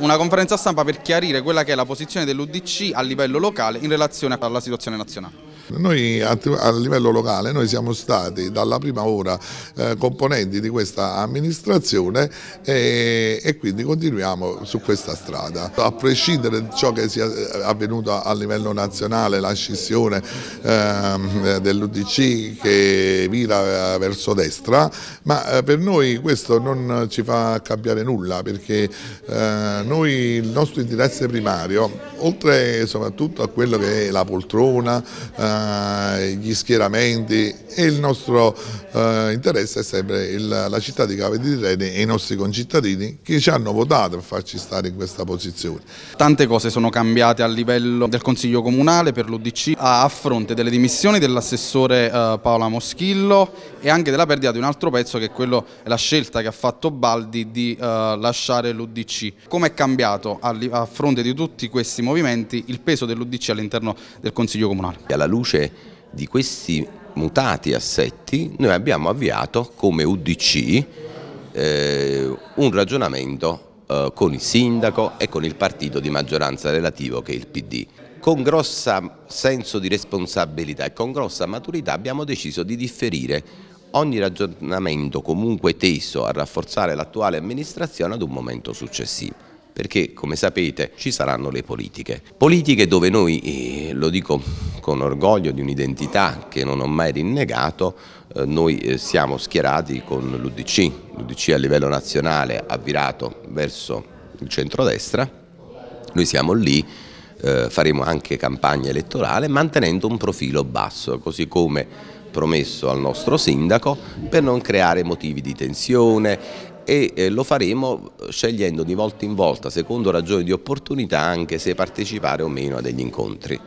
Una conferenza stampa per chiarire quella che è la posizione dell'Udc a livello locale in relazione alla situazione nazionale. Noi a, livello locale noi siamo stati dalla prima ora eh, componenti di questa amministrazione e, quindi continuiamo su questa strada. A prescindere da ciò che sia eh, avvenuto a, livello nazionale, la scissione ehm, eh, dell'UDC che vira verso destra, ma per noi questo non ci fa cambiare nulla perché noi il nostro interesse primario, oltre soprattutto a quello che è la poltrona, eh, gli schieramenti e il nostro eh, interesse è sempre il, la città di Cave di Tirreni e i nostri concittadini che ci hanno votato per farci stare in questa posizione. Tante cose sono cambiate a livello del Consiglio Comunale per l'Udc a fronte delle dimissioni dell'assessore eh, Paola Moschillo e anche della perdita di un altro pezzo che è quello, la scelta che ha fatto Baldi di eh, lasciare l'Udc. Come è cambiato a, a fronte di tutti questi movimenti il peso dell'Udc all'interno del Consiglio Comunale? Alla luce luce di questi mutati assetti noi abbiamo avviato come UDC eh, un ragionamento eh, con il sindaco e con il partito di maggioranza relativo che è il PD. Con grosso senso di responsabilità e con grossa maturità abbiamo deciso di differire ogni ragionamento comunque teso a rafforzare l'attuale amministrazione ad un momento successivo perché come sapete ci saranno le politiche. Politiche dove noi, eh, lo dico con orgoglio di un'identità che non ho mai rinnegato, eh, noi eh, siamo schierati con l'UDC, l'UDC a livello nazionale ha virato verso il centrodestra, noi siamo lì eh, faremo anche campagna elettorale mantenendo un profilo basso, così come promesso al nostro sindaco per non creare motivi di tensione e eh, lo faremo eh, scegliendo di volta in volta, secondo ragioni di opportunità, anche se partecipare o meno a degli incontri.